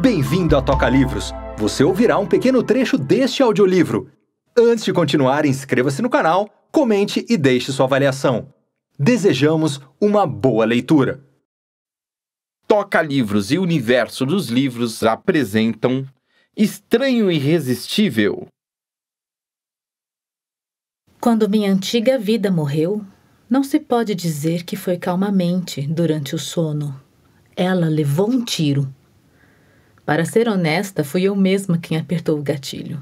Bem-vindo a Toca Livros! Você ouvirá um pequeno trecho deste audiolivro. Antes de continuar, inscreva-se no canal, comente e deixe sua avaliação. Desejamos uma boa leitura! Toca Livros e o Universo dos Livros apresentam Estranho e Irresistível. Quando minha antiga vida morreu, não se pode dizer que foi calmamente durante o sono. Ela levou um tiro para ser honesta, fui eu mesma quem apertou o gatilho.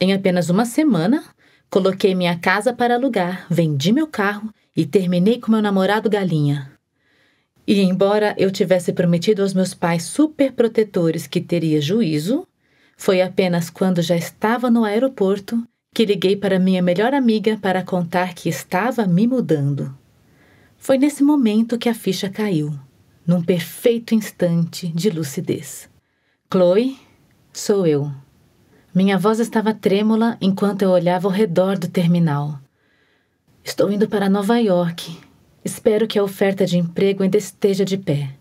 Em apenas uma semana, coloquei minha casa para alugar, vendi meu carro e terminei com meu namorado Galinha. E embora eu tivesse prometido aos meus pais superprotetores que teria juízo, foi apenas quando já estava no aeroporto que liguei para minha melhor amiga para contar que estava me mudando. Foi nesse momento que a ficha caiu, num perfeito instante de lucidez. Chloe, sou eu. Minha voz estava trêmula enquanto eu olhava ao redor do terminal. Estou indo para Nova York. Espero que a oferta de emprego ainda esteja de pé.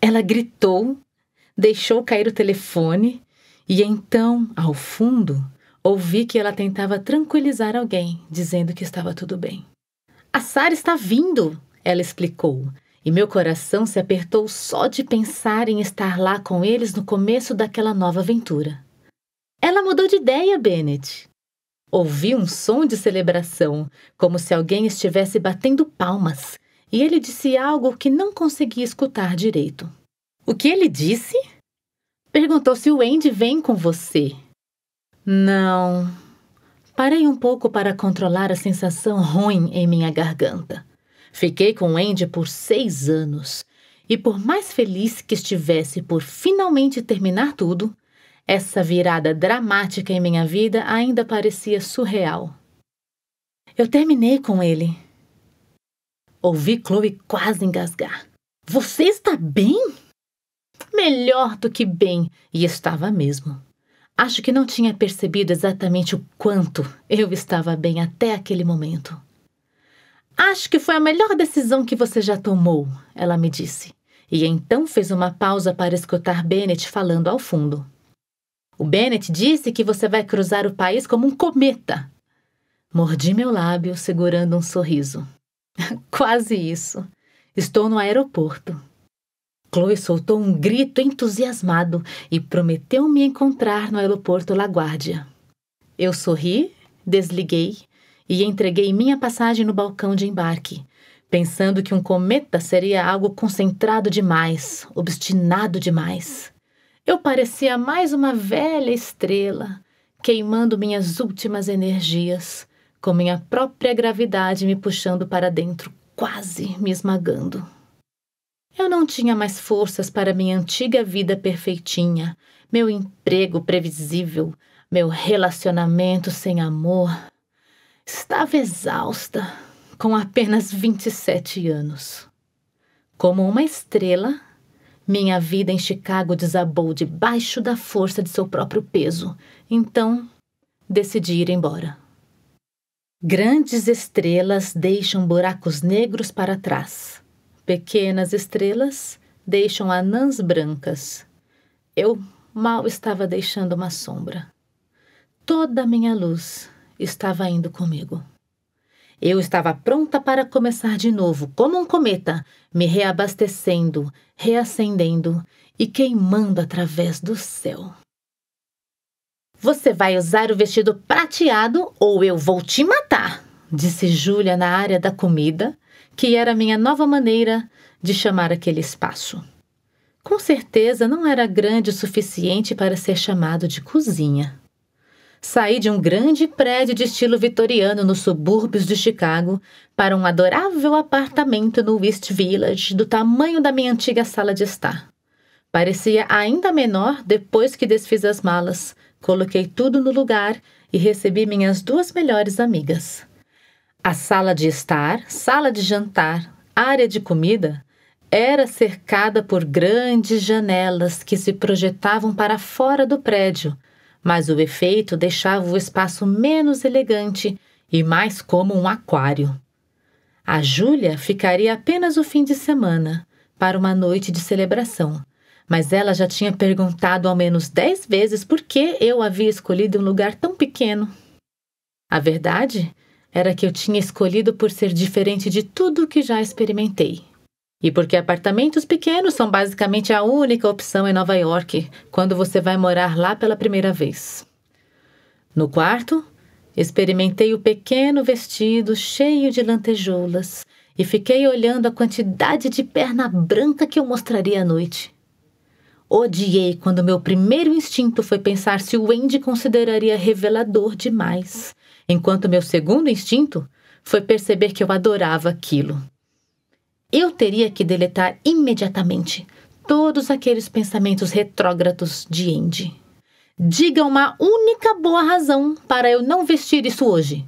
Ela gritou, deixou cair o telefone e então, ao fundo, ouvi que ela tentava tranquilizar alguém, dizendo que estava tudo bem. A Sara está vindo, ela explicou. E meu coração se apertou só de pensar em estar lá com eles no começo daquela nova aventura. Ela mudou de ideia, Bennett. Ouvi um som de celebração, como se alguém estivesse batendo palmas, e ele disse algo que não consegui escutar direito. O que ele disse? Perguntou se o Andy vem com você. Não. Parei um pouco para controlar a sensação ruim em minha garganta. Fiquei com Andy por seis anos. E por mais feliz que estivesse por finalmente terminar tudo, essa virada dramática em minha vida ainda parecia surreal. Eu terminei com ele. Ouvi Chloe quase engasgar. Você está bem? Melhor do que bem, e estava mesmo. Acho que não tinha percebido exatamente o quanto eu estava bem até aquele momento. Acho que foi a melhor decisão que você já tomou, ela me disse. E então fez uma pausa para escutar Bennett falando ao fundo. O Bennett disse que você vai cruzar o país como um cometa. Mordi meu lábio, segurando um sorriso. Quase isso. Estou no aeroporto. Chloe soltou um grito entusiasmado e prometeu me encontrar no aeroporto LaGuardia. Eu sorri, desliguei e entreguei minha passagem no balcão de embarque, pensando que um cometa seria algo concentrado demais, obstinado demais. Eu parecia mais uma velha estrela, queimando minhas últimas energias, com minha própria gravidade me puxando para dentro, quase me esmagando. Eu não tinha mais forças para minha antiga vida perfeitinha, meu emprego previsível, meu relacionamento sem amor, Estava exausta, com apenas 27 anos. Como uma estrela, minha vida em Chicago desabou debaixo da força de seu próprio peso, então decidi ir embora. Grandes estrelas deixam buracos negros para trás. Pequenas estrelas deixam anãs brancas. Eu mal estava deixando uma sombra. Toda a minha luz estava indo comigo. Eu estava pronta para começar de novo, como um cometa, me reabastecendo, reacendendo e queimando através do céu. Você vai usar o vestido prateado ou eu vou te matar, disse Júlia na área da comida, que era minha nova maneira de chamar aquele espaço. Com certeza não era grande o suficiente para ser chamado de cozinha. Saí de um grande prédio de estilo vitoriano nos subúrbios de Chicago para um adorável apartamento no West Village, do tamanho da minha antiga sala de estar. Parecia ainda menor depois que desfiz as malas, coloquei tudo no lugar e recebi minhas duas melhores amigas. A sala de estar, sala de jantar, área de comida era cercada por grandes janelas que se projetavam para fora do prédio mas o efeito deixava o espaço menos elegante e mais como um aquário. A Júlia ficaria apenas o fim de semana, para uma noite de celebração, mas ela já tinha perguntado ao menos dez vezes por que eu havia escolhido um lugar tão pequeno. A verdade era que eu tinha escolhido por ser diferente de tudo que já experimentei. E porque apartamentos pequenos são basicamente a única opção em Nova York quando você vai morar lá pela primeira vez. No quarto, experimentei o pequeno vestido cheio de lantejoulas e fiquei olhando a quantidade de perna branca que eu mostraria à noite. Odiei quando meu primeiro instinto foi pensar se o Andy consideraria revelador demais, enquanto meu segundo instinto foi perceber que eu adorava aquilo eu teria que deletar imediatamente todos aqueles pensamentos retrógrados de Andy. Diga uma única boa razão para eu não vestir isso hoje.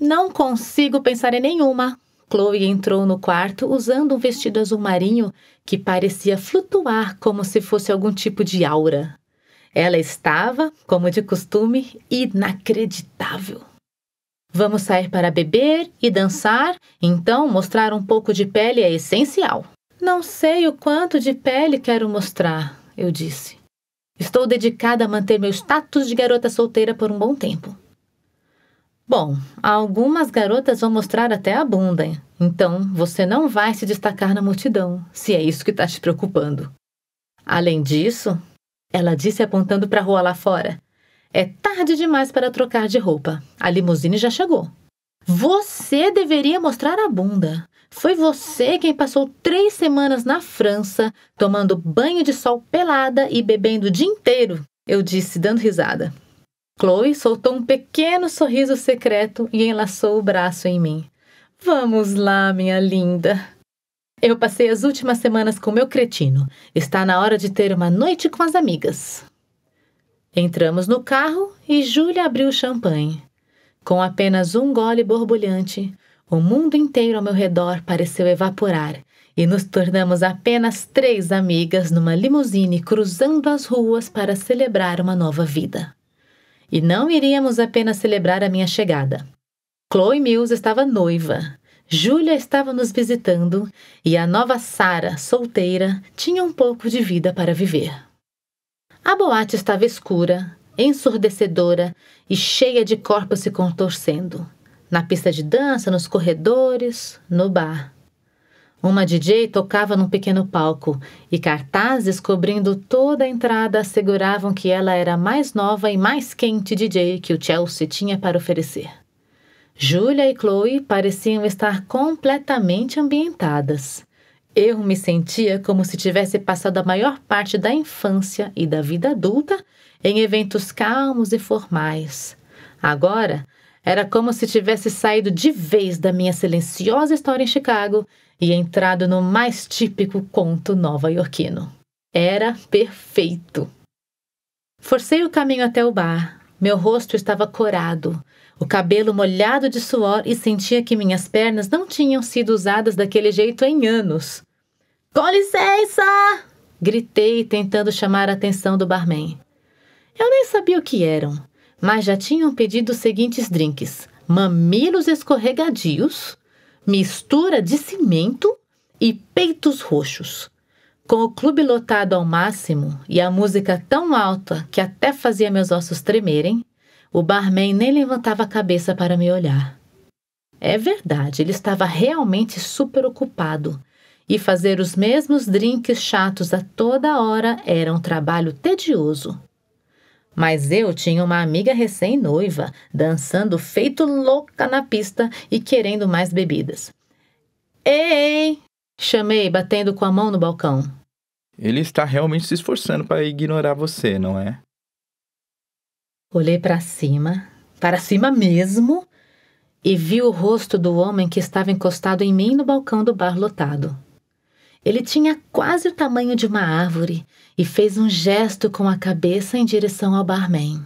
Não consigo pensar em nenhuma. Chloe entrou no quarto usando um vestido azul marinho que parecia flutuar como se fosse algum tipo de aura. Ela estava, como de costume, inacreditável. Vamos sair para beber e dançar, então mostrar um pouco de pele é essencial. Não sei o quanto de pele quero mostrar, eu disse. Estou dedicada a manter meu status de garota solteira por um bom tempo. Bom, algumas garotas vão mostrar até a bunda, então você não vai se destacar na multidão, se é isso que está te preocupando. Além disso, ela disse apontando para a rua lá fora, é tarde demais para trocar de roupa. A limusine já chegou. Você deveria mostrar a bunda. Foi você quem passou três semanas na França, tomando banho de sol pelada e bebendo o dia inteiro, eu disse, dando risada. Chloe soltou um pequeno sorriso secreto e enlaçou o braço em mim. Vamos lá, minha linda. Eu passei as últimas semanas com meu cretino. Está na hora de ter uma noite com as amigas. Entramos no carro e Júlia abriu o champanhe. Com apenas um gole borbulhante, o mundo inteiro ao meu redor pareceu evaporar e nos tornamos apenas três amigas numa limusine cruzando as ruas para celebrar uma nova vida. E não iríamos apenas celebrar a minha chegada. Chloe Mills estava noiva, Júlia estava nos visitando e a nova Sara, solteira, tinha um pouco de vida para viver. A boate estava escura, ensurdecedora e cheia de corpos se contorcendo. Na pista de dança, nos corredores, no bar. Uma DJ tocava num pequeno palco e cartazes cobrindo toda a entrada asseguravam que ela era a mais nova e mais quente DJ que o Chelsea tinha para oferecer. Julia e Chloe pareciam estar completamente ambientadas. Eu me sentia como se tivesse passado a maior parte da infância e da vida adulta em eventos calmos e formais. Agora, era como se tivesse saído de vez da minha silenciosa história em Chicago e entrado no mais típico conto nova-iorquino. Era perfeito. Forcei o caminho até o bar. Meu rosto estava corado, o cabelo molhado de suor e sentia que minhas pernas não tinham sido usadas daquele jeito em anos. Com licença! Gritei, tentando chamar a atenção do barman. Eu nem sabia o que eram, mas já tinham pedido os seguintes drinks: mamilos escorregadios, mistura de cimento e peitos roxos. Com o clube lotado ao máximo e a música tão alta que até fazia meus ossos tremerem, o barman nem levantava a cabeça para me olhar. É verdade, ele estava realmente super ocupado e fazer os mesmos drinks chatos a toda hora era um trabalho tedioso. Mas eu tinha uma amiga recém-noiva, dançando feito louca na pista e querendo mais bebidas. Ei! chamei, batendo com a mão no balcão. Ele está realmente se esforçando para ignorar você, não é? Olhei para cima, para cima mesmo, e vi o rosto do homem que estava encostado em mim no balcão do bar lotado. Ele tinha quase o tamanho de uma árvore e fez um gesto com a cabeça em direção ao barman.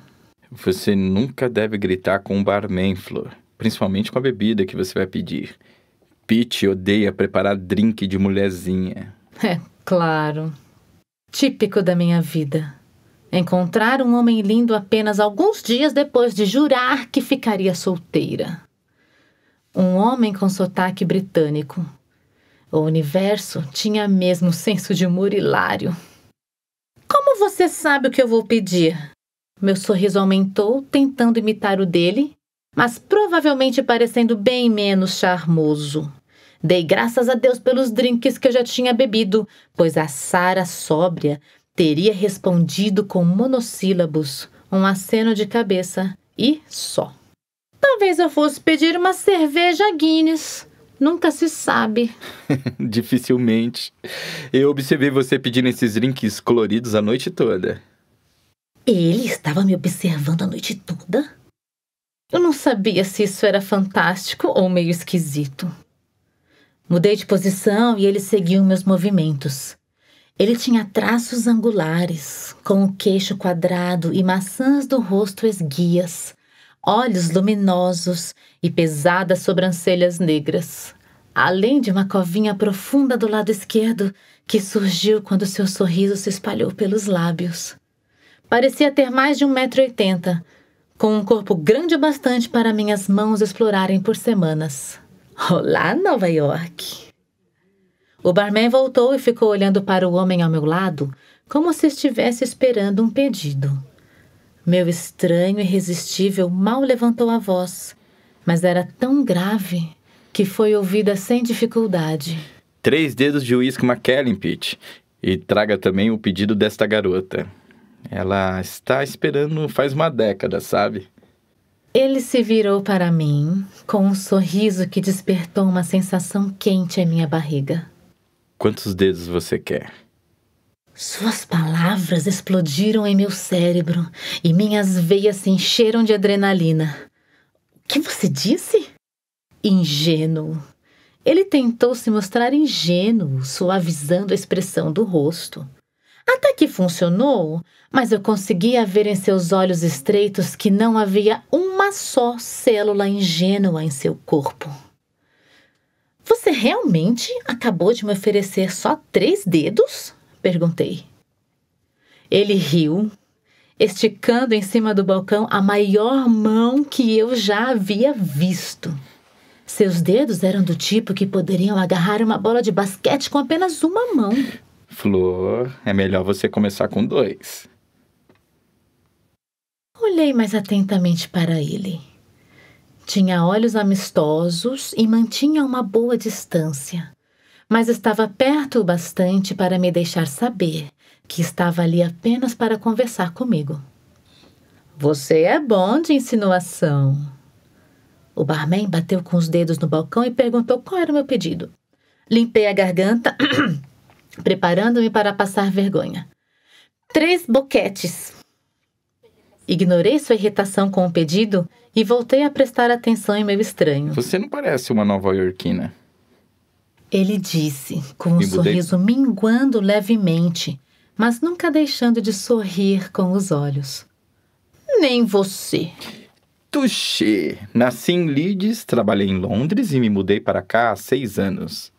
Você nunca deve gritar com o barman, Flor, principalmente com a bebida que você vai pedir. Pete odeia preparar drink de mulherzinha. É, claro. Típico da minha vida. Encontrar um homem lindo apenas alguns dias depois de jurar que ficaria solteira. Um homem com sotaque britânico, o universo tinha mesmo senso de humor hilário. Como você sabe o que eu vou pedir? Meu sorriso aumentou, tentando imitar o dele, mas provavelmente parecendo bem menos charmoso. Dei graças a Deus pelos drinks que eu já tinha bebido, pois a Sara sóbria teria respondido com monossílabos, um aceno de cabeça e só. Talvez eu fosse pedir uma cerveja Guinness, Nunca se sabe. Dificilmente. Eu observei você pedindo esses drinks coloridos a noite toda. Ele estava me observando a noite toda? Eu não sabia se isso era fantástico ou meio esquisito. Mudei de posição e ele seguiu meus movimentos. Ele tinha traços angulares, com o queixo quadrado e maçãs do rosto esguias, olhos luminosos e pesadas sobrancelhas negras, além de uma covinha profunda do lado esquerdo que surgiu quando seu sorriso se espalhou pelos lábios. Parecia ter mais de 1,80m, com um corpo grande bastante para minhas mãos explorarem por semanas. Olá, Nova York! O barman voltou e ficou olhando para o homem ao meu lado, como se estivesse esperando um pedido. Meu estranho e irresistível mal levantou a voz mas era tão grave que foi ouvida sem dificuldade. Três dedos de uísque McKellen, Pete. E traga também o pedido desta garota. Ela está esperando faz uma década, sabe? Ele se virou para mim com um sorriso que despertou uma sensação quente em minha barriga. Quantos dedos você quer? Suas palavras explodiram em meu cérebro e minhas veias se encheram de adrenalina que você disse? Ingênuo. Ele tentou se mostrar ingênuo, suavizando a expressão do rosto. Até que funcionou, mas eu conseguia ver em seus olhos estreitos que não havia uma só célula ingênua em seu corpo. Você realmente acabou de me oferecer só três dedos? perguntei. Ele riu, esticando em cima do balcão a maior mão que eu já havia visto. Seus dedos eram do tipo que poderiam agarrar uma bola de basquete com apenas uma mão. Flor, é melhor você começar com dois. Olhei mais atentamente para ele. Tinha olhos amistosos e mantinha uma boa distância, mas estava perto o bastante para me deixar saber que estava ali apenas para conversar comigo. Você é bom de insinuação. O barman bateu com os dedos no balcão e perguntou qual era o meu pedido. Limpei a garganta, preparando-me para passar vergonha. Três boquetes. Ignorei sua irritação com o pedido e voltei a prestar atenção em meu estranho. Você não parece uma nova-iorquina. Ele disse, com um sorriso minguando levemente, mas nunca deixando de sorrir com os olhos. Nem você. Tuxê! Nasci em Leeds, trabalhei em Londres e me mudei para cá há seis anos.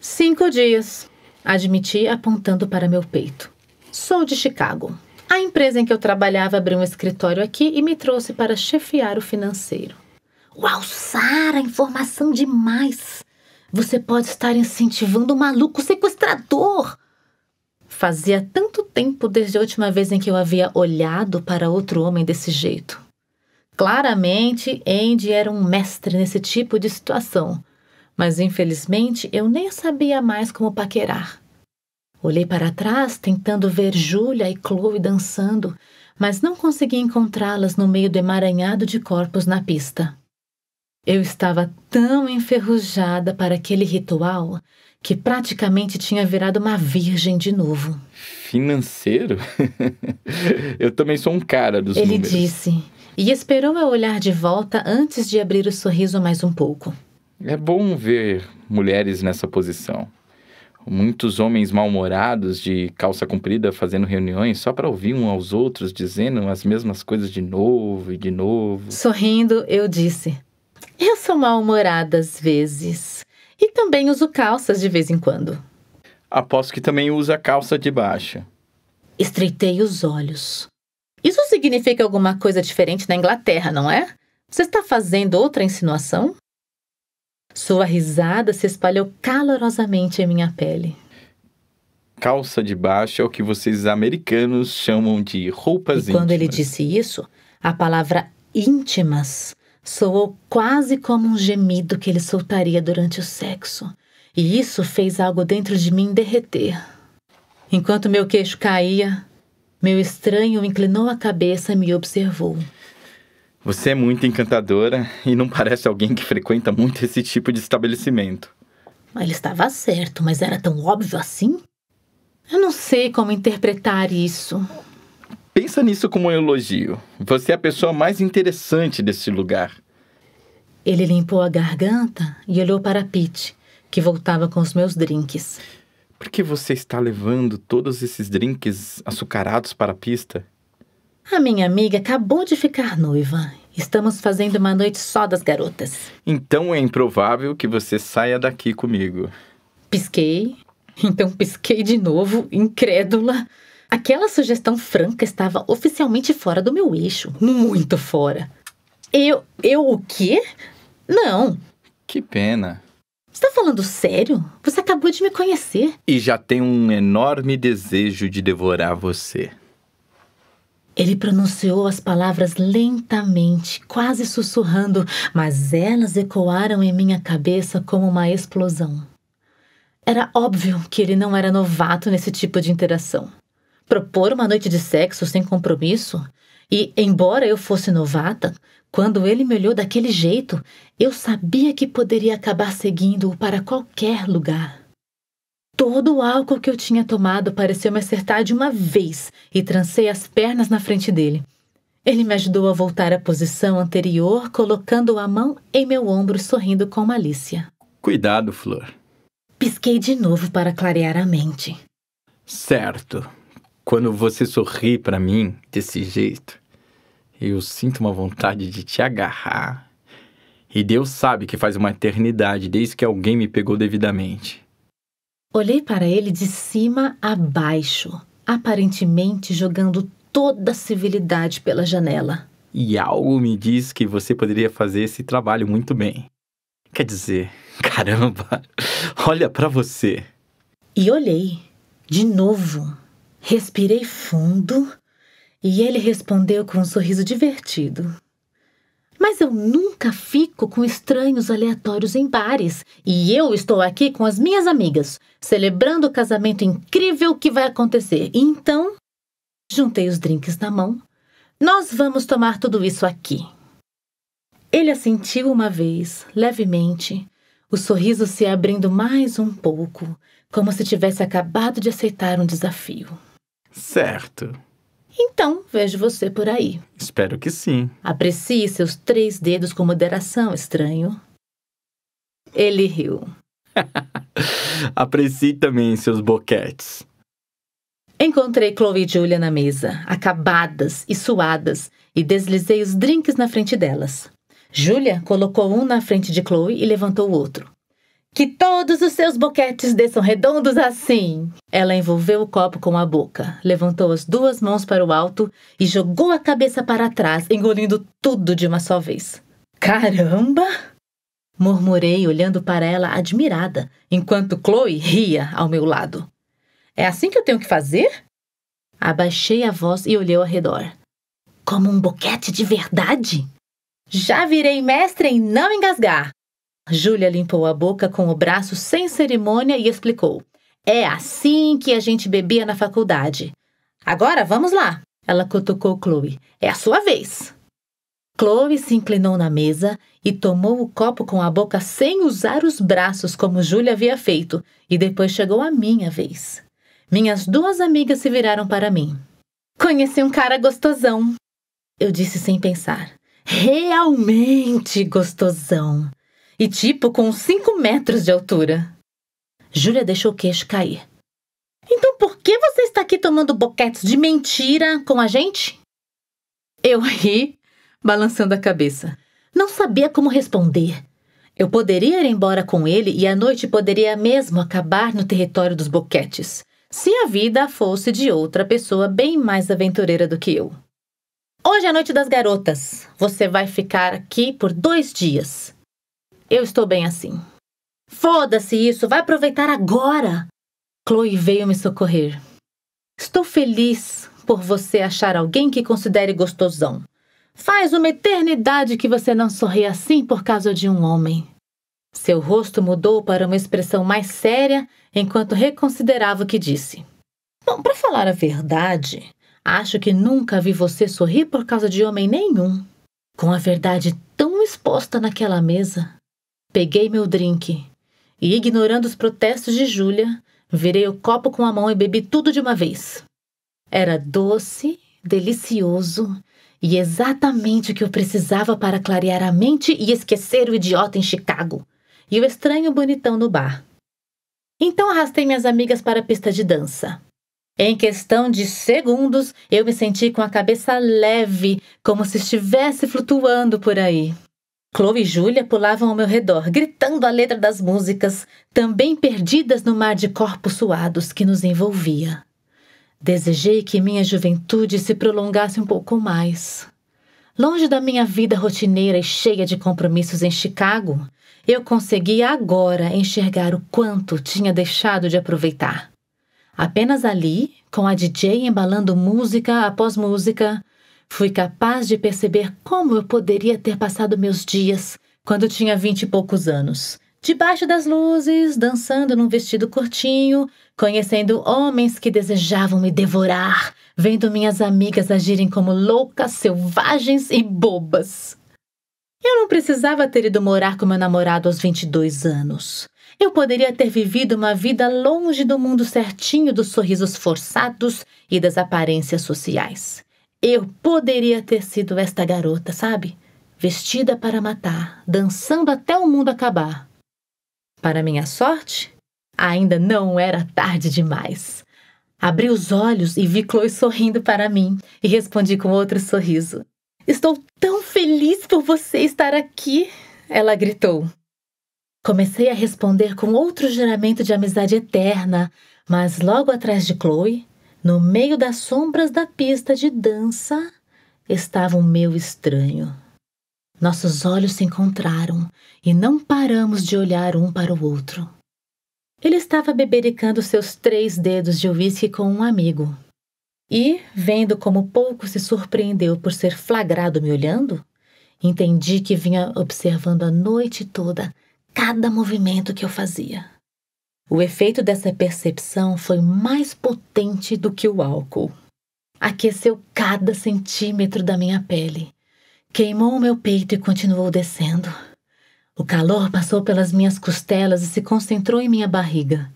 Cinco dias, admiti apontando para meu peito. Sou de Chicago. A empresa em que eu trabalhava abriu um escritório aqui e me trouxe para chefiar o financeiro. Uau, Sara, informação demais! Você pode estar incentivando o maluco sequestrador! Fazia tanto tempo desde a última vez em que eu havia olhado para outro homem desse jeito. Claramente, Andy era um mestre nesse tipo de situação, mas infelizmente eu nem sabia mais como paquerar. Olhei para trás tentando ver Julia e Chloe dançando, mas não consegui encontrá-las no meio do emaranhado de corpos na pista. Eu estava tão enferrujada para aquele ritual que praticamente tinha virado uma virgem de novo. Financeiro? eu também sou um cara dos Ele números. Ele disse e esperou eu olhar de volta antes de abrir o sorriso mais um pouco. É bom ver mulheres nessa posição. Muitos homens mal-humorados de calça comprida fazendo reuniões só para ouvir um aos outros dizendo as mesmas coisas de novo e de novo. Sorrindo, eu disse: eu sou mal-humorada às vezes. E também uso calças de vez em quando. Aposto que também usa calça de baixo. Estreitei os olhos. Isso significa alguma coisa diferente na Inglaterra, não é? Você está fazendo outra insinuação? Sua risada se espalhou calorosamente em minha pele. Calça de baixo é o que vocês americanos chamam de roupas e íntimas. Quando ele disse isso, a palavra íntimas Soou quase como um gemido que ele soltaria durante o sexo, e isso fez algo dentro de mim derreter. Enquanto meu queixo caía, meu estranho inclinou a cabeça e me observou. Você é muito encantadora e não parece alguém que frequenta muito esse tipo de estabelecimento. Ele estava certo, mas era tão óbvio assim? Eu não sei como interpretar isso. Pensa nisso como um elogio. Você é a pessoa mais interessante desse lugar. Ele limpou a garganta e olhou para Pete, que voltava com os meus drinks. Por que você está levando todos esses drinks açucarados para a pista? A minha amiga acabou de ficar noiva. Estamos fazendo uma noite só das garotas. Então é improvável que você saia daqui comigo. Pisquei, então pisquei de novo, incrédula. Aquela sugestão franca estava oficialmente fora do meu eixo. Muito fora. Eu. Eu o quê? Não. Que pena. Você tá falando sério? Você acabou de me conhecer. E já tem um enorme desejo de devorar você. Ele pronunciou as palavras lentamente, quase sussurrando, mas elas ecoaram em minha cabeça como uma explosão. Era óbvio que ele não era novato nesse tipo de interação propor uma noite de sexo sem compromisso. E, embora eu fosse novata, quando ele me olhou daquele jeito, eu sabia que poderia acabar seguindo-o para qualquer lugar. Todo o álcool que eu tinha tomado pareceu me acertar de uma vez e trancei as pernas na frente dele. Ele me ajudou a voltar à posição anterior, colocando a mão em meu ombro, sorrindo com malícia. Cuidado, Flor. Pisquei de novo para clarear a mente. Certo. Quando você sorri para mim desse jeito, eu sinto uma vontade de te agarrar. E Deus sabe que faz uma eternidade desde que alguém me pegou devidamente. Olhei para ele de cima a baixo, aparentemente jogando toda a civilidade pela janela. E algo me diz que você poderia fazer esse trabalho muito bem. Quer dizer, caramba, olha para você. E olhei, de novo. Respirei fundo e ele respondeu com um sorriso divertido. Mas eu nunca fico com estranhos aleatórios em bares. E eu estou aqui com as minhas amigas, celebrando o casamento incrível que vai acontecer. Então, juntei os drinks na mão. Nós vamos tomar tudo isso aqui. Ele assentiu uma vez, levemente, o sorriso se abrindo mais um pouco, como se tivesse acabado de aceitar um desafio. Certo. Então, vejo você por aí. Espero que sim. Aprecie seus três dedos com moderação, estranho. Ele riu. Aprecie também seus boquetes. Encontrei Chloe e Julia na mesa, acabadas e suadas, e deslizei os drinks na frente delas. Julia colocou um na frente de Chloe e levantou o outro. Que todos os seus boquetes desçam redondos assim. Ela envolveu o copo com a boca, levantou as duas mãos para o alto e jogou a cabeça para trás, engolindo tudo de uma só vez. Caramba! Murmurei, olhando para ela admirada, enquanto Chloe ria ao meu lado. É assim que eu tenho que fazer? Abaixei a voz e olhei ao redor. Como um boquete de verdade? Já virei mestre em não engasgar. Júlia limpou a boca com o braço sem cerimônia e explicou: É assim que a gente bebia na faculdade. Agora vamos lá. Ela cutucou Chloe. É a sua vez. Chloe se inclinou na mesa e tomou o copo com a boca sem usar os braços, como Júlia havia feito, e depois chegou a minha vez. Minhas duas amigas se viraram para mim. Conheci um cara gostosão. Eu disse sem pensar. Realmente gostosão e tipo com 5 metros de altura. Júlia deixou o queixo cair. Então por que você está aqui tomando boquetes de mentira com a gente? Eu ri, balançando a cabeça. Não sabia como responder. Eu poderia ir embora com ele e a noite poderia mesmo acabar no território dos boquetes, se a vida fosse de outra pessoa bem mais aventureira do que eu. Hoje é a noite das garotas. Você vai ficar aqui por dois dias. Eu estou bem assim. Foda-se isso, vai aproveitar agora! Chloe veio me socorrer. Estou feliz por você achar alguém que considere gostosão. Faz uma eternidade que você não sorri assim por causa de um homem. Seu rosto mudou para uma expressão mais séria enquanto reconsiderava o que disse. Bom, para falar a verdade, acho que nunca vi você sorrir por causa de homem nenhum. Com a verdade tão exposta naquela mesa, Peguei meu drink e, ignorando os protestos de Júlia, virei o copo com a mão e bebi tudo de uma vez. Era doce, delicioso e exatamente o que eu precisava para clarear a mente e esquecer o idiota em Chicago e o estranho bonitão no bar. Então arrastei minhas amigas para a pista de dança. Em questão de segundos, eu me senti com a cabeça leve, como se estivesse flutuando por aí. Chloe e Julia pulavam ao meu redor, gritando a letra das músicas, também perdidas no mar de corpos suados que nos envolvia. Desejei que minha juventude se prolongasse um pouco mais. Longe da minha vida rotineira e cheia de compromissos em Chicago, eu conseguia agora enxergar o quanto tinha deixado de aproveitar. Apenas ali, com a DJ embalando música após música, Fui capaz de perceber como eu poderia ter passado meus dias quando tinha vinte e poucos anos. Debaixo das luzes, dançando num vestido curtinho, conhecendo homens que desejavam me devorar, vendo minhas amigas agirem como loucas, selvagens e bobas. Eu não precisava ter ido morar com meu namorado aos 22 anos. Eu poderia ter vivido uma vida longe do mundo certinho dos sorrisos forçados e das aparências sociais. Eu poderia ter sido esta garota, sabe? Vestida para matar, dançando até o mundo acabar. Para minha sorte, ainda não era tarde demais. Abri os olhos e vi Chloe sorrindo para mim e respondi com outro sorriso. Estou tão feliz por você estar aqui! Ela gritou. Comecei a responder com outro juramento de amizade eterna, mas logo atrás de Chloe, no meio das sombras da pista de dança estava um meu estranho. Nossos olhos se encontraram e não paramos de olhar um para o outro. Ele estava bebericando seus três dedos de uísque com um amigo. E, vendo como pouco se surpreendeu por ser flagrado me olhando, entendi que vinha observando a noite toda cada movimento que eu fazia. O efeito dessa percepção foi mais potente do que o álcool. Aqueceu cada centímetro da minha pele. Queimou o meu peito e continuou descendo. O calor passou pelas minhas costelas e se concentrou em minha barriga.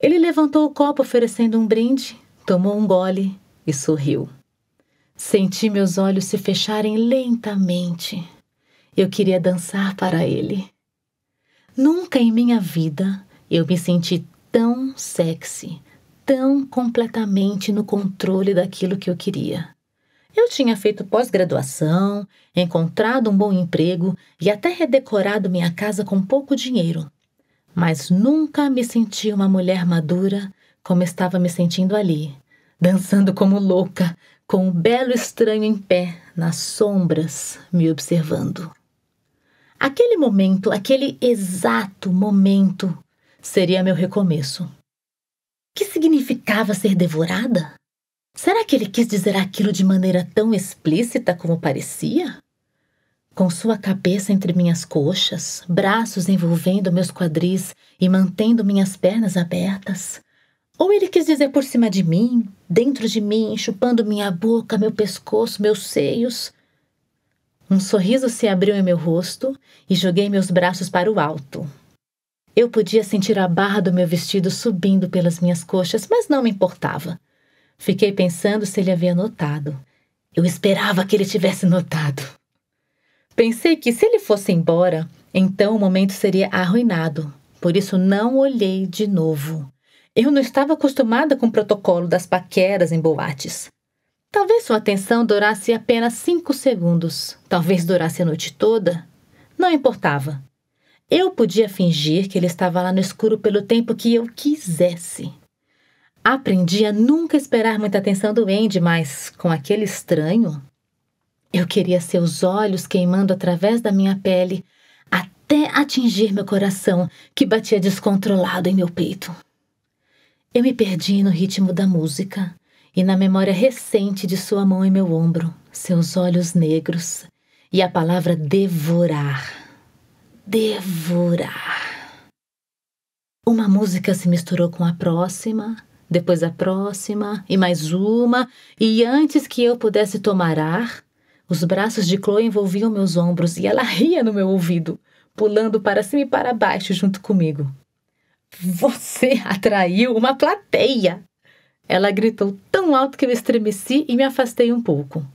Ele levantou o copo oferecendo um brinde, tomou um gole e sorriu. Senti meus olhos se fecharem lentamente. Eu queria dançar para ele. Nunca em minha vida eu me senti tão sexy, tão completamente no controle daquilo que eu queria. Eu tinha feito pós-graduação, encontrado um bom emprego e até redecorado minha casa com pouco dinheiro. Mas nunca me senti uma mulher madura como estava me sentindo ali, dançando como louca, com um belo estranho em pé, nas sombras, me observando. Aquele momento, aquele exato momento, Seria meu recomeço. Que significava ser devorada? Será que ele quis dizer aquilo de maneira tão explícita como parecia? Com sua cabeça entre minhas coxas, braços envolvendo meus quadris e mantendo minhas pernas abertas? Ou ele quis dizer por cima de mim, dentro de mim, chupando minha boca, meu pescoço, meus seios? Um sorriso se abriu em meu rosto e joguei meus braços para o alto, eu podia sentir a barra do meu vestido subindo pelas minhas coxas, mas não me importava. Fiquei pensando se ele havia notado. Eu esperava que ele tivesse notado. Pensei que se ele fosse embora, então o momento seria arruinado. Por isso não olhei de novo. Eu não estava acostumada com o protocolo das paqueras em boates. Talvez sua atenção durasse apenas cinco segundos. Talvez durasse a noite toda. Não importava. Eu podia fingir que ele estava lá no escuro pelo tempo que eu quisesse. Aprendi a nunca esperar muita atenção do Andy, mas com aquele estranho. Eu queria seus olhos queimando através da minha pele até atingir meu coração, que batia descontrolado em meu peito. Eu me perdi no ritmo da música e na memória recente de sua mão em meu ombro, seus olhos negros e a palavra devorar devorar. Uma música se misturou com a próxima, depois a próxima e mais uma, e antes que eu pudesse tomar ar, os braços de Chloe envolviam meus ombros e ela ria no meu ouvido, pulando para cima e para baixo junto comigo. Você atraiu uma plateia! Ela gritou tão alto que eu estremeci e me afastei um pouco.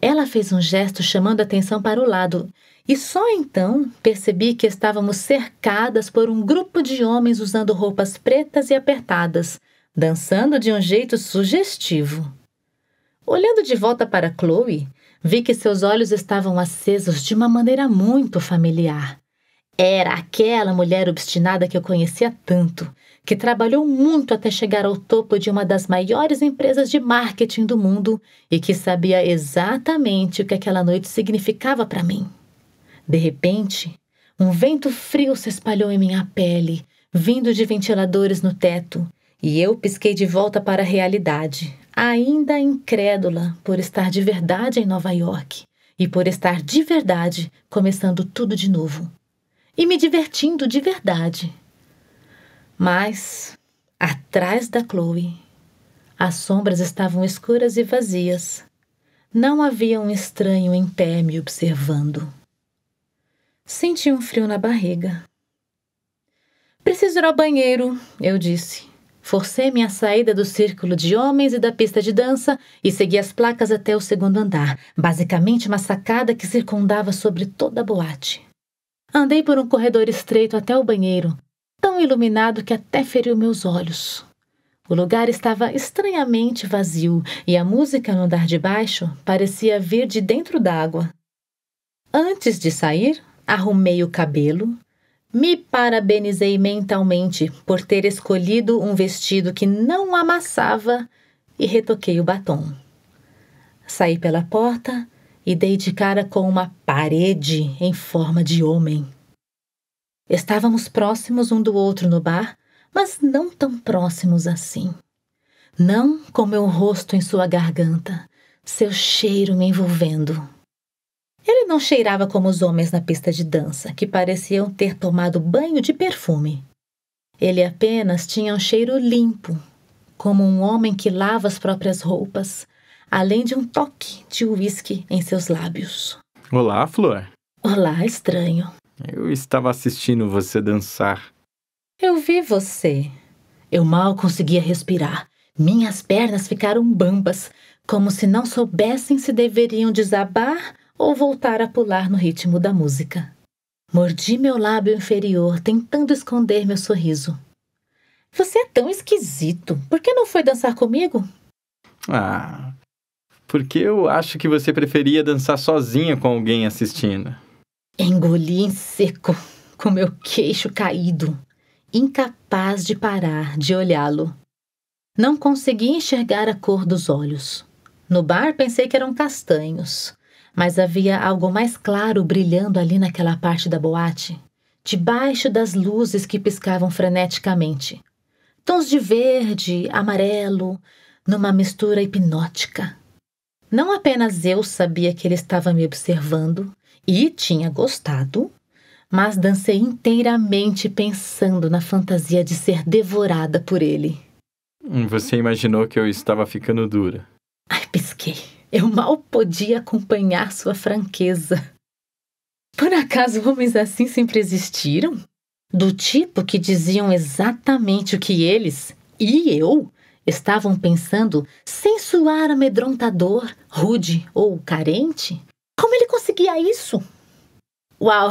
Ela fez um gesto chamando a atenção para o lado, e só então percebi que estávamos cercadas por um grupo de homens usando roupas pretas e apertadas, dançando de um jeito sugestivo. Olhando de volta para Chloe, vi que seus olhos estavam acesos de uma maneira muito familiar. Era aquela mulher obstinada que eu conhecia tanto, que trabalhou muito até chegar ao topo de uma das maiores empresas de marketing do mundo e que sabia exatamente o que aquela noite significava para mim. De repente, um vento frio se espalhou em minha pele, vindo de ventiladores no teto, e eu pisquei de volta para a realidade, ainda incrédula por estar de verdade em Nova York e por estar de verdade começando tudo de novo e me divertindo de verdade. Mas, atrás da Chloe, as sombras estavam escuras e vazias. Não havia um estranho em pé me observando. Senti um frio na barriga. Preciso ir ao banheiro, eu disse. Forcei minha saída do círculo de homens e da pista de dança e segui as placas até o segundo andar, basicamente uma sacada que circundava sobre toda a boate. Andei por um corredor estreito até o banheiro, tão iluminado que até feriu meus olhos. O lugar estava estranhamente vazio e a música no andar de baixo parecia vir de dentro d'água. Antes de sair, arrumei o cabelo, me parabenizei mentalmente por ter escolhido um vestido que não amassava e retoquei o batom. Saí pela porta e dei de cara com uma parede em forma de homem. Estávamos próximos um do outro no bar, mas não tão próximos assim. Não com meu rosto em sua garganta, seu cheiro me envolvendo. Ele não cheirava como os homens na pista de dança, que pareciam ter tomado banho de perfume. Ele apenas tinha um cheiro limpo, como um homem que lava as próprias roupas, além de um toque de uísque em seus lábios. Olá, Flor. Olá, estranho. Eu estava assistindo você dançar. Eu vi você. Eu mal conseguia respirar. Minhas pernas ficaram bambas, como se não soubessem se deveriam desabar ou voltar a pular no ritmo da música. Mordi meu lábio inferior, tentando esconder meu sorriso. Você é tão esquisito. Por que não foi dançar comigo? Ah, porque eu acho que você preferia dançar sozinha com alguém assistindo. Engoli em seco, com meu queixo caído, incapaz de parar de olhá-lo. Não consegui enxergar a cor dos olhos. No bar pensei que eram castanhos, mas havia algo mais claro brilhando ali naquela parte da boate, debaixo das luzes que piscavam freneticamente. Tons de verde, amarelo, numa mistura hipnótica. Não apenas eu sabia que ele estava me observando e tinha gostado, mas dancei inteiramente pensando na fantasia de ser devorada por ele. Você imaginou que eu estava ficando dura. Ai, pisquei. Eu mal podia acompanhar sua franqueza. Por acaso homens assim sempre existiram? Do tipo que diziam exatamente o que eles e eu estavam pensando sem suar amedrontador, rude ou carente? Como ele conseguia isso? Uau!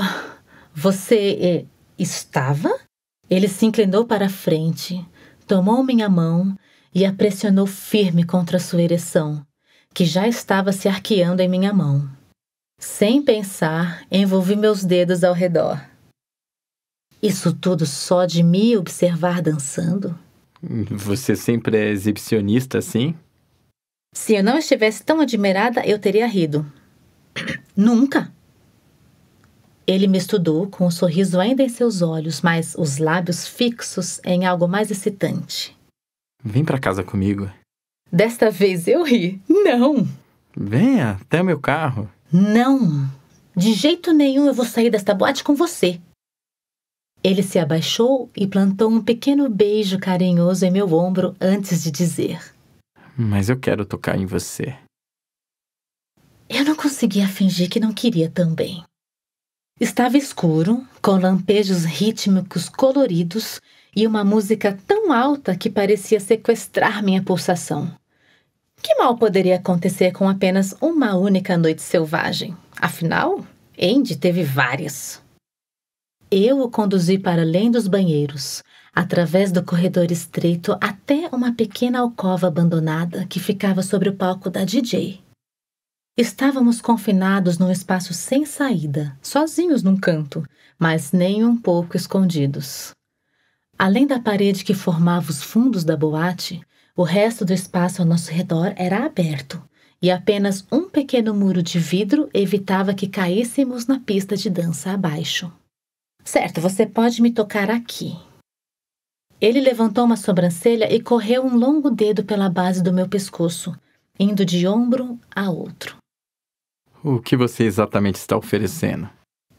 Você eh, estava? Ele se inclinou para a frente, tomou minha mão e a pressionou firme contra sua ereção que já estava se arqueando em minha mão. Sem pensar, envolvi meus dedos ao redor. Isso tudo só de me observar dançando? Você sempre é exibicionista assim? Se eu não estivesse tão admirada, eu teria rido. Nunca! Ele me estudou com um sorriso ainda em seus olhos, mas os lábios fixos em algo mais excitante. Vem para casa comigo. Desta vez eu ri. Não! Venha até meu carro. Não! De jeito nenhum eu vou sair desta boate com você. Ele se abaixou e plantou um pequeno beijo carinhoso em meu ombro antes de dizer: Mas eu quero tocar em você. Eu não conseguia fingir que não queria também. Estava escuro, com lampejos rítmicos coloridos e uma música tão alta que parecia sequestrar minha pulsação. Que mal poderia acontecer com apenas uma única noite selvagem? Afinal, Andy teve várias. Eu o conduzi para além dos banheiros, através do corredor estreito até uma pequena alcova abandonada que ficava sobre o palco da DJ. Estávamos confinados num espaço sem saída, sozinhos num canto, mas nem um pouco escondidos. Além da parede que formava os fundos da boate, o resto do espaço ao nosso redor era aberto e apenas um pequeno muro de vidro evitava que caíssemos na pista de dança abaixo. Certo, você pode me tocar aqui. Ele levantou uma sobrancelha e correu um longo dedo pela base do meu pescoço, indo de ombro a outro. O que você exatamente está oferecendo?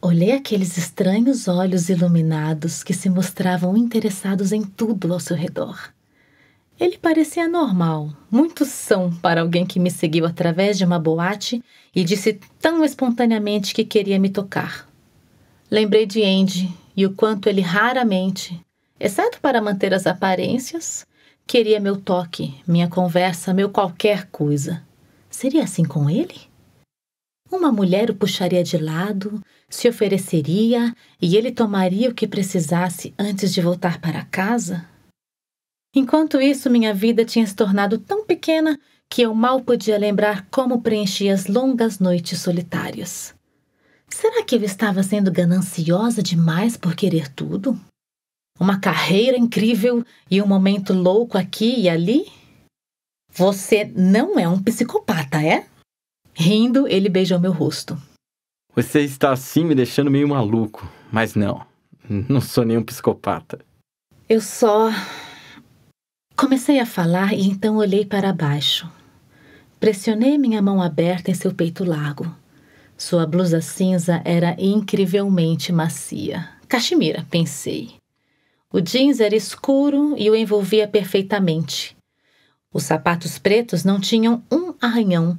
Olhei aqueles estranhos olhos iluminados que se mostravam interessados em tudo ao seu redor. Ele parecia normal, muito são para alguém que me seguiu através de uma boate e disse tão espontaneamente que queria me tocar. Lembrei de Andy e o quanto ele raramente, exceto para manter as aparências, queria meu toque, minha conversa, meu qualquer coisa. Seria assim com ele? Uma mulher o puxaria de lado, se ofereceria e ele tomaria o que precisasse antes de voltar para casa? Enquanto isso, minha vida tinha se tornado tão pequena que eu mal podia lembrar como preenchi as longas noites solitárias. Será que eu estava sendo gananciosa demais por querer tudo? Uma carreira incrível e um momento louco aqui e ali? Você não é um psicopata, é? Rindo, ele beijou meu rosto. Você está assim me deixando meio maluco, mas não, não sou nenhum psicopata. Eu só. Comecei a falar e então olhei para baixo. Pressionei minha mão aberta em seu peito largo. Sua blusa cinza era incrivelmente macia. Caxemira, pensei. O jeans era escuro e o envolvia perfeitamente. Os sapatos pretos não tinham um arranhão.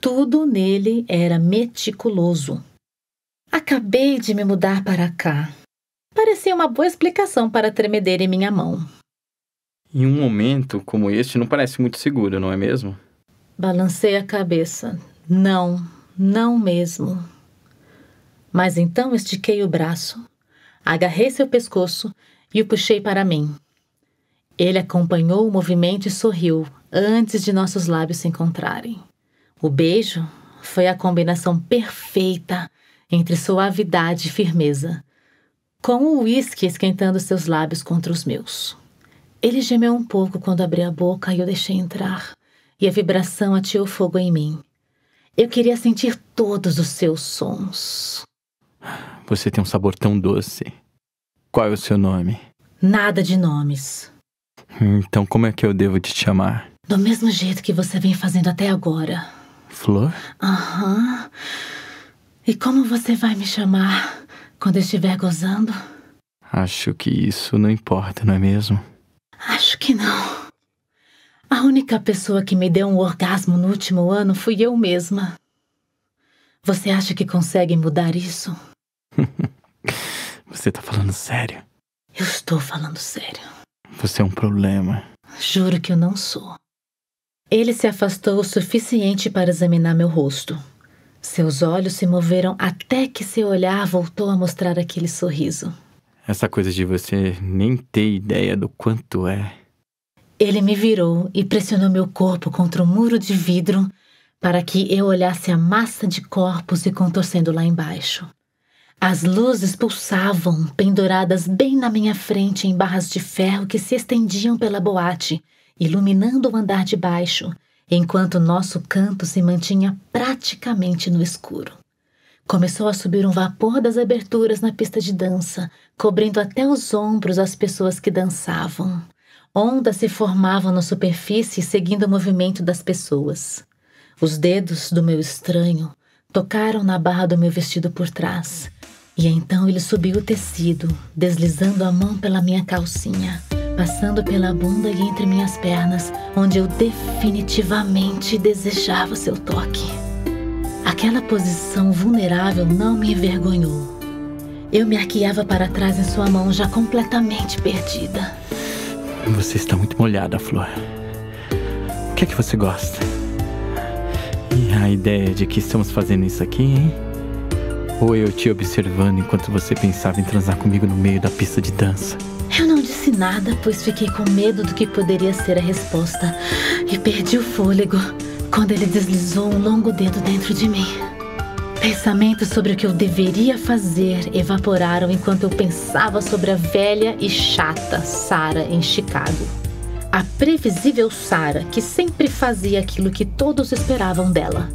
Tudo nele era meticuloso. Acabei de me mudar para cá. Parecia uma boa explicação para tremeder em minha mão. Em um momento como este, não parece muito seguro, não é mesmo? Balancei a cabeça. Não, não mesmo. Mas então estiquei o braço, agarrei seu pescoço e o puxei para mim. Ele acompanhou o movimento e sorriu antes de nossos lábios se encontrarem. O beijo foi a combinação perfeita entre suavidade e firmeza, com o uísque esquentando seus lábios contra os meus. Ele gemeu um pouco quando abri a boca e eu deixei entrar, e a vibração atiou fogo em mim. Eu queria sentir todos os seus sons. Você tem um sabor tão doce. Qual é o seu nome? Nada de nomes. Então, como é que eu devo te chamar? Do mesmo jeito que você vem fazendo até agora. Flor? Aham. Uhum. E como você vai me chamar quando estiver gozando? Acho que isso não importa, não é mesmo? Acho que não. A única pessoa que me deu um orgasmo no último ano fui eu mesma. Você acha que consegue mudar isso? você tá falando sério? Eu estou falando sério. Você é um problema. Juro que eu não sou. Ele se afastou o suficiente para examinar meu rosto. Seus olhos se moveram até que seu olhar voltou a mostrar aquele sorriso. Essa coisa de você nem ter ideia do quanto é. Ele me virou e pressionou meu corpo contra um muro de vidro para que eu olhasse a massa de corpos se contorcendo lá embaixo. As luzes pulsavam, penduradas bem na minha frente em barras de ferro que se estendiam pela boate, iluminando o andar de baixo enquanto nosso canto se mantinha praticamente no escuro. Começou a subir um vapor das aberturas na pista de dança, cobrindo até os ombros as pessoas que dançavam. Ondas se formavam na superfície seguindo o movimento das pessoas. Os dedos do meu estranho tocaram na barra do meu vestido por trás, e então ele subiu o tecido, deslizando a mão pela minha calcinha passando pela bunda e entre minhas pernas, onde eu definitivamente desejava seu toque. Aquela posição vulnerável não me envergonhou. Eu me arqueava para trás em sua mão, já completamente perdida. Você está muito molhada, Flor. O que é que você gosta? E a ideia de que estamos fazendo isso aqui, hein? Ou eu te observando enquanto você pensava em transar comigo no meio da pista de dança? Eu não disse nada, pois fiquei com medo do que poderia ser a resposta e perdi o fôlego quando ele deslizou um longo dedo dentro de mim. Pensamentos sobre o que eu deveria fazer evaporaram enquanto eu pensava sobre a velha e chata Sara em Chicago. A previsível Sara, que sempre fazia aquilo que todos esperavam dela.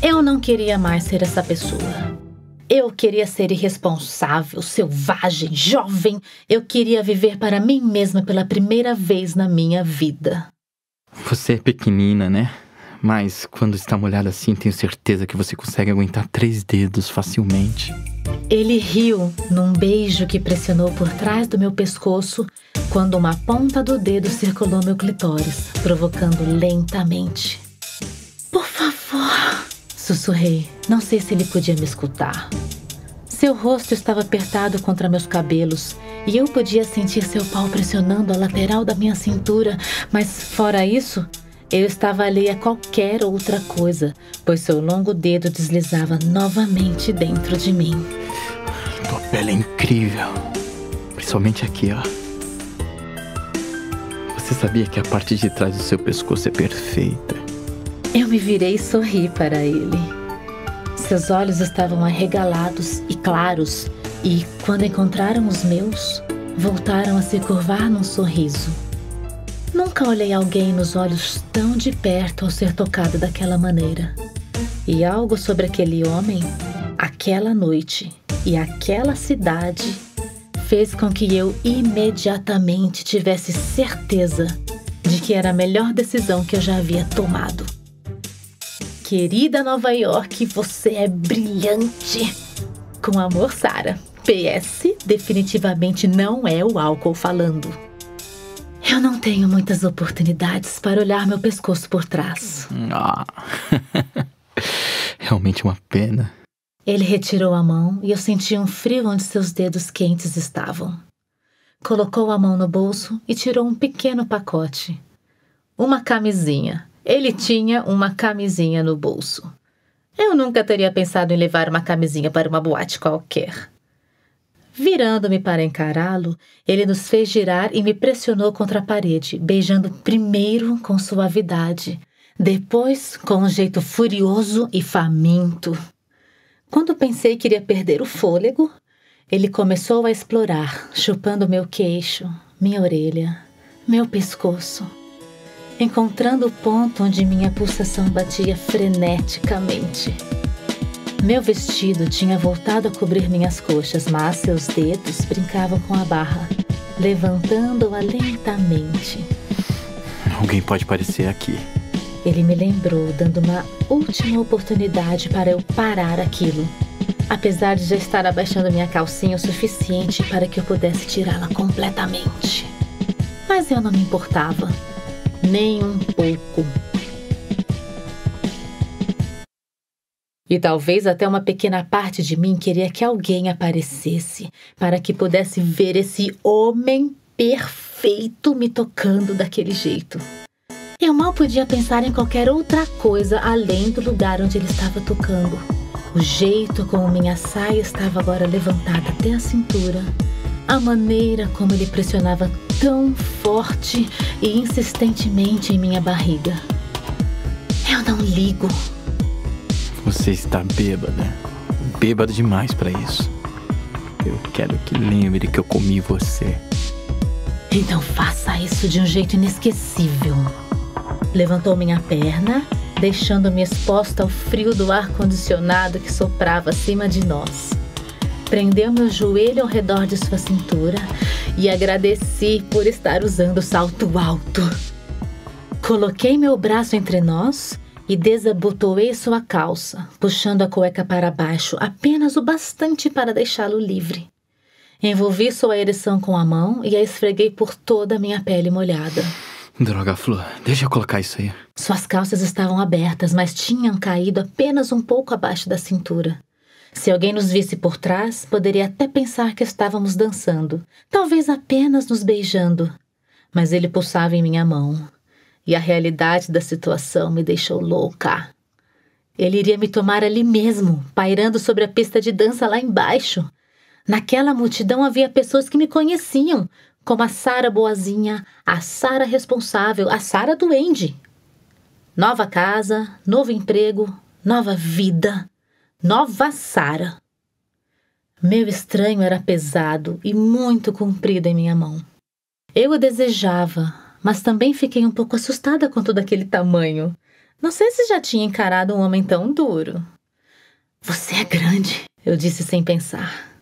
Eu não queria mais ser essa pessoa. Eu queria ser irresponsável, selvagem, jovem. Eu queria viver para mim mesma pela primeira vez na minha vida. Você é pequenina, né? Mas quando está molhada assim, tenho certeza que você consegue aguentar três dedos facilmente. Ele riu num beijo que pressionou por trás do meu pescoço quando uma ponta do dedo circulou meu clitóris, provocando lentamente. Por favor. Sussurrei. Não sei se ele podia me escutar. Seu rosto estava apertado contra meus cabelos e eu podia sentir seu pau pressionando a lateral da minha cintura, mas fora isso, eu estava alheia a qualquer outra coisa, pois seu longo dedo deslizava novamente dentro de mim. Tua pele é incrível, principalmente aqui, ó. Você sabia que a parte de trás do seu pescoço é perfeita? Eu me virei e sorri para ele. Seus olhos estavam arregalados e claros, e quando encontraram os meus, voltaram a se curvar num sorriso. Nunca olhei alguém nos olhos tão de perto ao ser tocado daquela maneira. E algo sobre aquele homem, aquela noite e aquela cidade fez com que eu imediatamente tivesse certeza de que era a melhor decisão que eu já havia tomado. Querida Nova York, você é brilhante. Com amor, Sara. PS, definitivamente não é o álcool falando. Eu não tenho muitas oportunidades para olhar meu pescoço por trás. Ah. Realmente uma pena. Ele retirou a mão e eu senti um frio onde seus dedos quentes estavam. Colocou a mão no bolso e tirou um pequeno pacote. Uma camisinha. Ele tinha uma camisinha no bolso. Eu nunca teria pensado em levar uma camisinha para uma boate qualquer. Virando-me para encará-lo, ele nos fez girar e me pressionou contra a parede, beijando primeiro com suavidade, depois com um jeito furioso e faminto. Quando pensei que iria perder o fôlego, ele começou a explorar, chupando meu queixo, minha orelha, meu pescoço encontrando o ponto onde minha pulsação batia freneticamente. Meu vestido tinha voltado a cobrir minhas coxas, mas seus dedos brincavam com a barra, levantando-a lentamente. Alguém pode parecer aqui. Ele me lembrou, dando uma última oportunidade para eu parar aquilo. Apesar de já estar abaixando minha calcinha o suficiente para que eu pudesse tirá-la completamente. Mas eu não me importava nem um pouco. E talvez até uma pequena parte de mim queria que alguém aparecesse para que pudesse ver esse homem perfeito me tocando daquele jeito. Eu mal podia pensar em qualquer outra coisa além do lugar onde ele estava tocando. O jeito como minha saia estava agora levantada até a cintura a maneira como ele pressionava tão forte e insistentemente em minha barriga. Eu não ligo. Você está bêbada. Bêbada demais para isso. Eu quero que lembre que eu comi você. Então faça isso de um jeito inesquecível. Levantou minha perna, deixando-me exposta ao frio do ar condicionado que soprava acima de nós prendeu meu joelho ao redor de sua cintura e agradeci por estar usando salto alto. Coloquei meu braço entre nós e desabotoei sua calça, puxando a cueca para baixo apenas o bastante para deixá-lo livre. Envolvi sua ereção com a mão e a esfreguei por toda a minha pele molhada. Droga, Flor, deixa eu colocar isso aí. Suas calças estavam abertas, mas tinham caído apenas um pouco abaixo da cintura. Se alguém nos visse por trás, poderia até pensar que estávamos dançando, talvez apenas nos beijando. Mas ele pulsava em minha mão, e a realidade da situação me deixou louca. Ele iria me tomar ali mesmo, pairando sobre a pista de dança lá embaixo. Naquela multidão havia pessoas que me conheciam, como a Sara boazinha, a Sara responsável, a Sara doende. Nova casa, novo emprego, nova vida. Nova Sara. Meu estranho era pesado e muito comprido em minha mão. Eu o desejava, mas também fiquei um pouco assustada com todo aquele tamanho. Não sei se já tinha encarado um homem tão duro. Você é grande, eu disse sem pensar.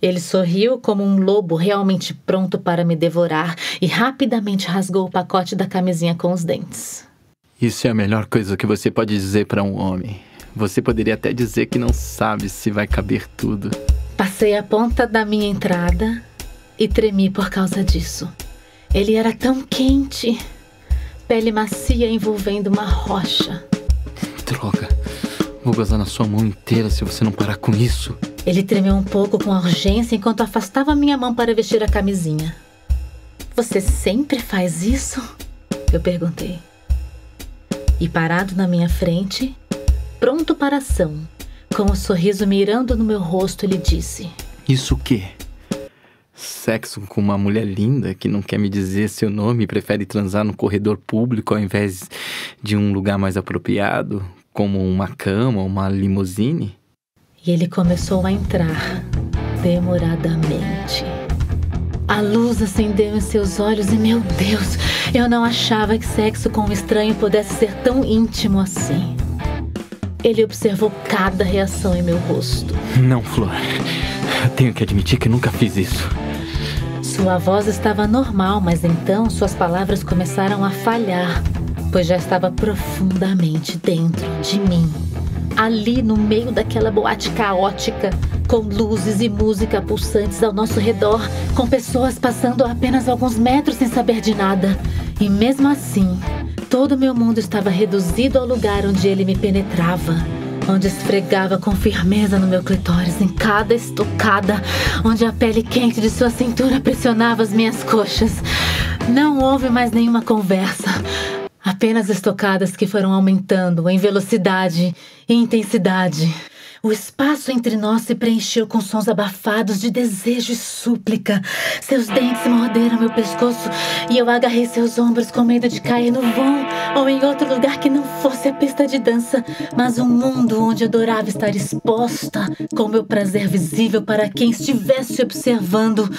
Ele sorriu como um lobo realmente pronto para me devorar e rapidamente rasgou o pacote da camisinha com os dentes. Isso é a melhor coisa que você pode dizer para um homem. Você poderia até dizer que não sabe se vai caber tudo. Passei a ponta da minha entrada e tremi por causa disso. Ele era tão quente. Pele macia envolvendo uma rocha. Droga. Vou gozar na sua mão inteira se você não parar com isso. Ele tremeu um pouco com urgência enquanto afastava minha mão para vestir a camisinha. Você sempre faz isso? Eu perguntei. E parado na minha frente, pronto para a ação. Com o um sorriso mirando no meu rosto, ele disse: Isso o quê? Sexo com uma mulher linda que não quer me dizer seu nome e prefere transar no corredor público ao invés de um lugar mais apropriado, como uma cama ou uma limusine? E ele começou a entrar, demoradamente. A luz acendeu em seus olhos e, meu Deus, eu não achava que sexo com um estranho pudesse ser tão íntimo assim. Ele observou cada reação em meu rosto. Não, Flor. Tenho que admitir que nunca fiz isso. Sua voz estava normal, mas então suas palavras começaram a falhar, pois já estava profundamente dentro de mim. Ali no meio daquela boate caótica, com luzes e música pulsantes ao nosso redor, com pessoas passando a apenas alguns metros sem saber de nada. E mesmo assim, Todo meu mundo estava reduzido ao lugar onde ele me penetrava, onde esfregava com firmeza no meu clitóris em cada estocada, onde a pele quente de sua cintura pressionava as minhas coxas. Não houve mais nenhuma conversa, apenas estocadas que foram aumentando em velocidade e intensidade. O espaço entre nós se preencheu com sons abafados de desejo e súplica. Seus dentes morderam meu pescoço e eu agarrei seus ombros com medo de cair no vão ou em outro lugar que não fosse a pista de dança, mas um mundo onde adorava estar exposta com meu prazer visível para quem estivesse observando,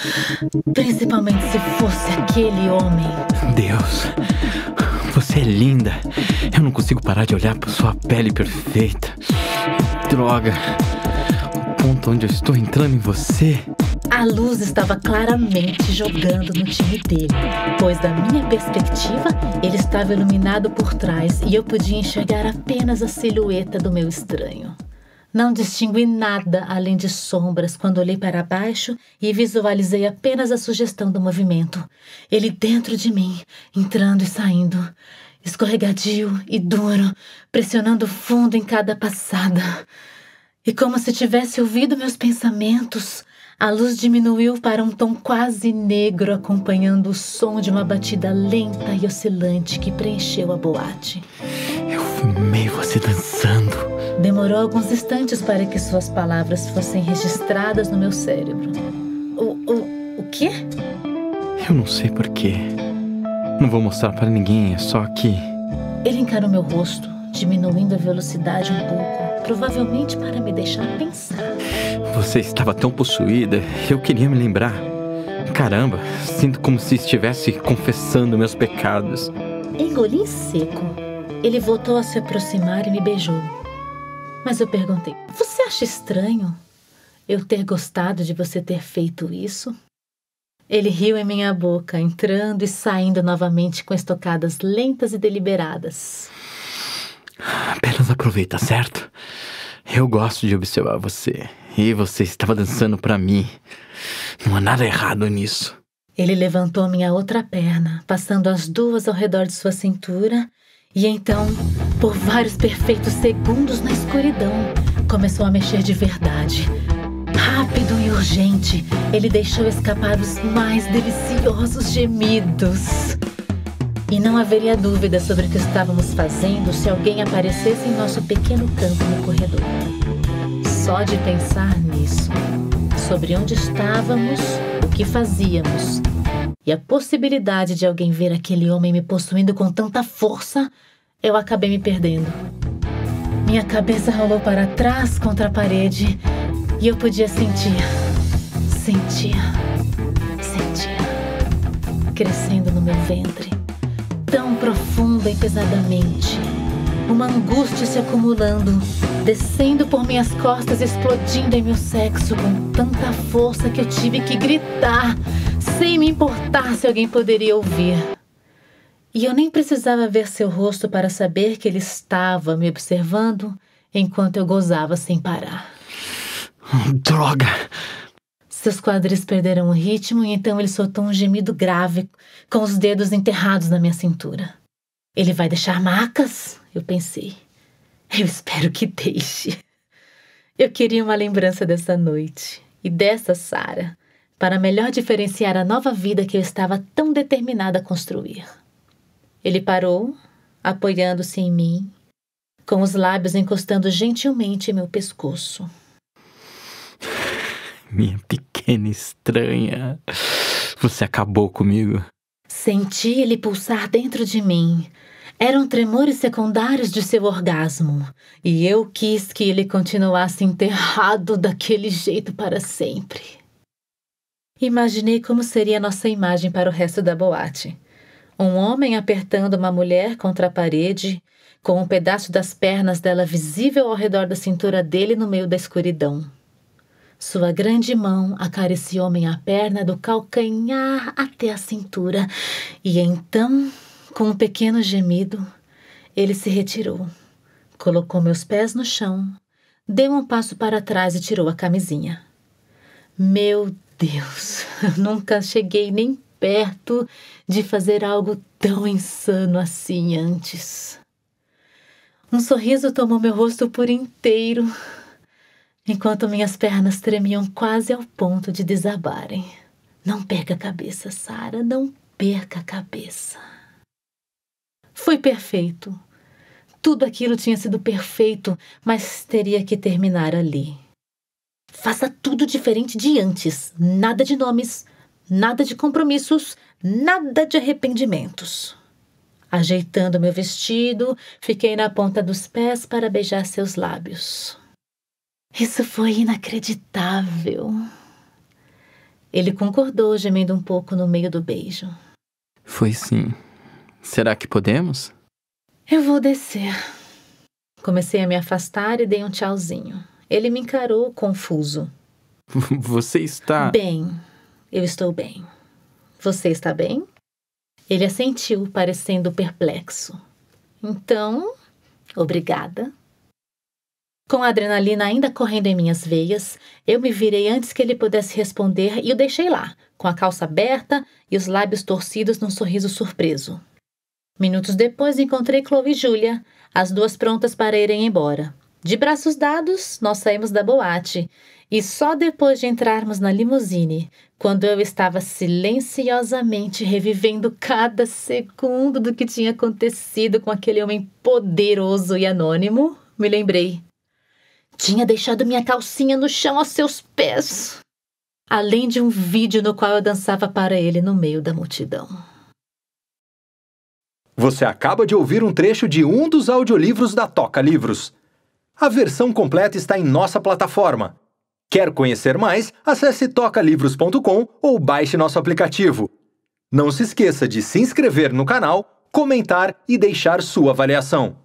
principalmente se fosse aquele homem. Deus, você é linda. Eu não consigo parar de olhar para sua pele perfeita droga. O ponto onde eu estou entrando em você. A luz estava claramente jogando no time dele, pois da minha perspectiva, ele estava iluminado por trás e eu podia enxergar apenas a silhueta do meu estranho. Não distingui nada além de sombras quando olhei para baixo e visualizei apenas a sugestão do movimento. Ele dentro de mim, entrando e saindo escorregadio e duro, pressionando fundo em cada passada. E como se tivesse ouvido meus pensamentos, a luz diminuiu para um tom quase negro, acompanhando o som de uma batida lenta e oscilante que preencheu a boate. Eu filmei você dançando. Demorou alguns instantes para que suas palavras fossem registradas no meu cérebro. O, o, o quê? Eu não sei porquê. Não vou mostrar para ninguém, é só aqui. Ele encarou meu rosto, diminuindo a velocidade um pouco, provavelmente para me deixar pensar. Você estava tão possuída, eu queria me lembrar. Caramba, sinto como se estivesse confessando meus pecados. Engoli em seco. Ele voltou a se aproximar e me beijou. Mas eu perguntei: Você acha estranho eu ter gostado de você ter feito isso? Ele riu em minha boca, entrando e saindo novamente com estocadas lentas e deliberadas. Apenas aproveita, certo? Eu gosto de observar você. E você estava dançando para mim. Não há nada errado nisso. Ele levantou minha outra perna, passando as duas ao redor de sua cintura, e então, por vários perfeitos segundos na escuridão, começou a mexer de verdade Rápido e urgente, ele deixou escapar os mais deliciosos gemidos. E não haveria dúvida sobre o que estávamos fazendo se alguém aparecesse em nosso pequeno campo no corredor. Só de pensar nisso, sobre onde estávamos, o que fazíamos, e a possibilidade de alguém ver aquele homem me possuindo com tanta força, eu acabei me perdendo. Minha cabeça rolou para trás contra a parede e eu podia sentir, sentir, sentir, crescendo no meu ventre, tão profunda e pesadamente. Uma angústia se acumulando, descendo por minhas costas, explodindo em meu sexo com tanta força que eu tive que gritar, sem me importar se alguém poderia ouvir. E eu nem precisava ver seu rosto para saber que ele estava me observando enquanto eu gozava sem parar. Droga! Seus quadris perderam o ritmo e então ele soltou um gemido grave, com os dedos enterrados na minha cintura. Ele vai deixar marcas? Eu pensei. Eu espero que deixe. Eu queria uma lembrança dessa noite e dessa Sara, para melhor diferenciar a nova vida que eu estava tão determinada a construir. Ele parou, apoiando-se em mim, com os lábios encostando gentilmente meu pescoço minha pequena estranha, você acabou comigo. Senti ele pulsar dentro de mim. Eram tremores secundários de seu orgasmo, e eu quis que ele continuasse enterrado daquele jeito para sempre. Imaginei como seria nossa imagem para o resto da boate. Um homem apertando uma mulher contra a parede, com um pedaço das pernas dela visível ao redor da cintura dele no meio da escuridão. Sua grande mão acariciou-me a perna do calcanhar até a cintura, e então, com um pequeno gemido, ele se retirou, colocou meus pés no chão, deu um passo para trás e tirou a camisinha. Meu Deus, eu nunca cheguei nem perto de fazer algo tão insano assim antes. Um sorriso tomou meu rosto por inteiro enquanto minhas pernas tremiam quase ao ponto de desabarem. Não perca a cabeça, Sara, não perca a cabeça. Foi perfeito. Tudo aquilo tinha sido perfeito, mas teria que terminar ali. Faça tudo diferente de antes. Nada de nomes, nada de compromissos, nada de arrependimentos. Ajeitando meu vestido, fiquei na ponta dos pés para beijar seus lábios. Isso foi inacreditável. Ele concordou, gemendo um pouco no meio do beijo. Foi sim. Será que podemos? Eu vou descer. Comecei a me afastar e dei um tchauzinho. Ele me encarou, confuso. Você está. Bem, eu estou bem. Você está bem? Ele assentiu, parecendo perplexo. Então, obrigada. Com a adrenalina ainda correndo em minhas veias, eu me virei antes que ele pudesse responder e o deixei lá, com a calça aberta e os lábios torcidos num sorriso surpreso. Minutos depois encontrei Chloe e Julia, as duas prontas para irem embora. De braços dados, nós saímos da boate, e só depois de entrarmos na limusine, quando eu estava silenciosamente revivendo cada segundo do que tinha acontecido com aquele homem poderoso e anônimo, me lembrei. Tinha deixado minha calcinha no chão aos seus pés. Além de um vídeo no qual eu dançava para ele no meio da multidão. Você acaba de ouvir um trecho de um dos audiolivros da Toca Livros. A versão completa está em nossa plataforma. Quer conhecer mais? Acesse tocalivros.com ou baixe nosso aplicativo. Não se esqueça de se inscrever no canal, comentar e deixar sua avaliação.